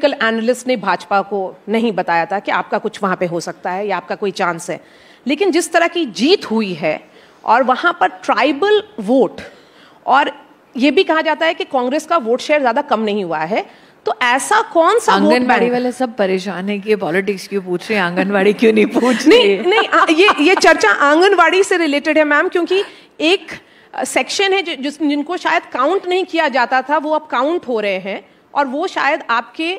political analyst ने भाजपा को नहीं बताया था कि आपका कुछ वहां पे हो सकता है या आपका कोई चांस है लेकिन जिस तरह की जीत हुई है और वहां पर ट्राइबल वोट और ये भी कहा जाता है कि कांग्रेस का वोट शेयर ज़्यादा कम नहीं हुआ है तो ऐसा कौन सा आंगनबाड़ी वाले सब परेशान है कि पॉलिटिक्स क्यों पूछ रहे हैं आंगनबाड़ी क्यों नहीं पूछ नहीं नहीं आ, ये ये चर्चा आंगनबाड़ी से रिलेटेड है मैम क्योंकि एक सेक्शन है जिस जिनको शायद काउंट नहीं किया जाता था वो अब काउंट हो रहे हैं और वो शायद आपके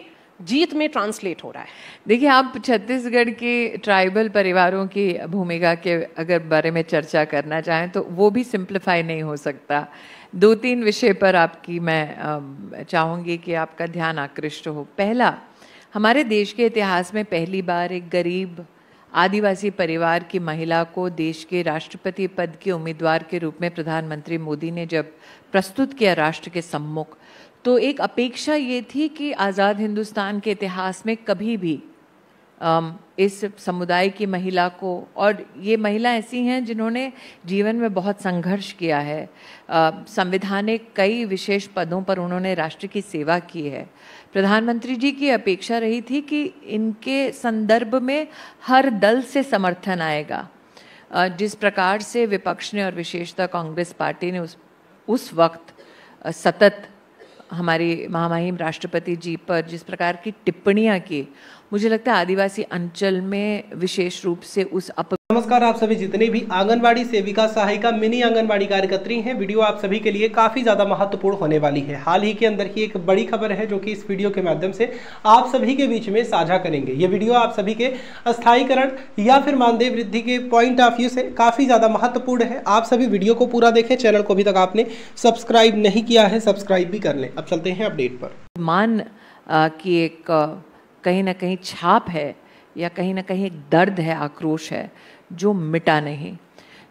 जीत में ट्रांसलेट हो रहा है देखिए आप छत्तीसगढ़ के ट्राइबल परिवारों की भूमिका के अगर बारे में चर्चा करना चाहें तो वो भी सिंप्लीफाई नहीं हो सकता दो तीन विषय पर आपकी मैं चाहूँगी कि आपका ध्यान आकृष्ट हो पहला हमारे देश के इतिहास में पहली बार एक गरीब आदिवासी परिवार की महिला को देश के राष्ट्रपति पद के उम्मीदवार के रूप में प्रधानमंत्री मोदी ने जब प्रस्तुत किया राष्ट्र के सम्मुख तो एक अपेक्षा ये थी कि आज़ाद हिंदुस्तान के इतिहास में कभी भी इस समुदाय की महिला को और ये महिला ऐसी हैं जिन्होंने जीवन में बहुत संघर्ष किया है संविधानिक कई विशेष पदों पर उन्होंने राष्ट्र की सेवा की है प्रधानमंत्री जी की अपेक्षा रही थी कि इनके संदर्भ में हर दल से समर्थन आएगा जिस प्रकार से विपक्ष ने और विशेषतः कांग्रेस पार्टी ने उस उस वक्त सतत हमारे महामहिम राष्ट्रपति जी पर जिस प्रकार की टिप्पणियाँ की मुझे लगता है आदिवासी अंचल में विशेष रूप से उस अप नमस्कार आप सभी जितने भी आंगनवाड़ी सेविका सहायिका मिनी आंगनवाड़ी कार्यकर्त्री हैं वीडियो आप सभी के लिए काफ़ी ज़्यादा महत्वपूर्ण होने वाली है हाल ही के अंदर की एक बड़ी खबर है जो कि इस वीडियो के माध्यम से आप सभी के बीच में साझा करेंगे ये वीडियो आप सभी के स्थायीकरण या फिर मानदेय वृद्धि के पॉइंट ऑफ व्यू से काफ़ी ज़्यादा महत्वपूर्ण है आप सभी वीडियो को पूरा देखें चैनल को अभी तक आपने सब्सक्राइब नहीं किया है सब्सक्राइब भी कर लें अब चलते हैं अपडेट पर मान की एक कहीं ना कहीं छाप है या कहीं ना कहीं एक दर्द है आक्रोश है जो मिटा नहीं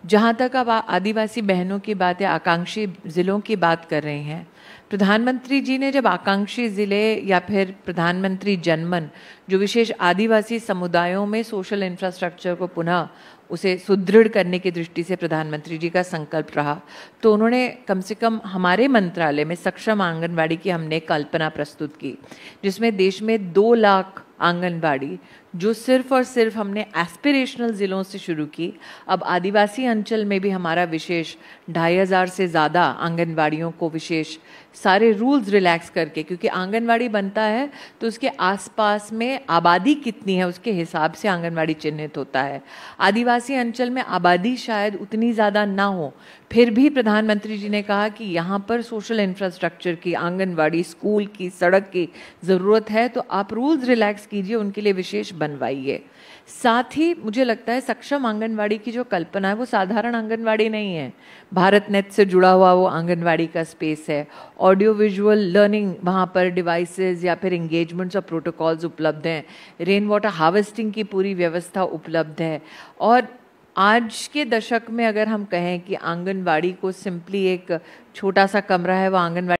जहाँ तक अब आदिवासी बहनों की बात या आकांक्षी ज़िलों की बात कर रहे हैं प्रधानमंत्री जी ने जब आकांक्षी ज़िले या फिर प्रधानमंत्री जनमन जो विशेष आदिवासी समुदायों में सोशल इंफ्रास्ट्रक्चर को पुनः उसे सुदृढ़ करने की दृष्टि से प्रधानमंत्री जी का संकल्प रहा तो उन्होंने कम से कम हमारे मंत्रालय में सक्षम आंगनबाड़ी की हमने कल्पना प्रस्तुत की जिसमें देश में दो लाख आंगनबाड़ी जो सिर्फ और सिर्फ हमने एस्पिरेशनल ज़िलों से शुरू की अब आदिवासी अंचल में भी हमारा विशेष ढाई हज़ार से ज़्यादा आंगनबाड़ियों को विशेष सारे रूल्स रिलैक्स करके क्योंकि आंगनबाड़ी बनता है तो उसके आसपास में आबादी कितनी है उसके हिसाब से आंगनबाड़ी चिन्हित होता है आदिवासी अंचल में आबादी शायद उतनी ज़्यादा ना हो फिर भी प्रधानमंत्री जी ने कहा कि यहाँ पर सोशल इंफ्रास्ट्रक्चर की आंगनबाड़ी स्कूल की सड़क की ज़रूरत है तो आप रूल्स रिलैक्स कीजिए उनके लिए विशेष बनवाइए साथ ही मुझे लगता है सक्षम आंगनवाड़ी की जो कल्पना है वो साधारण आंगनवाड़ी नहीं है भारत नेट से जुड़ा हुआ वो आंगनवाड़ी का स्पेस है ऑडियो विजुअल लर्निंग वहाँ पर डिवाइसेस या फिर इंगेजमेंट्स और प्रोटोकॉल्स उपलब्ध हैं रेन वाटर हार्वेस्टिंग की पूरी व्यवस्था उपलब्ध है और आज के दशक में अगर हम कहें कि आंगनवाड़ी को सिंपली एक छोटा सा कमरा है वह आंगनवाड़ी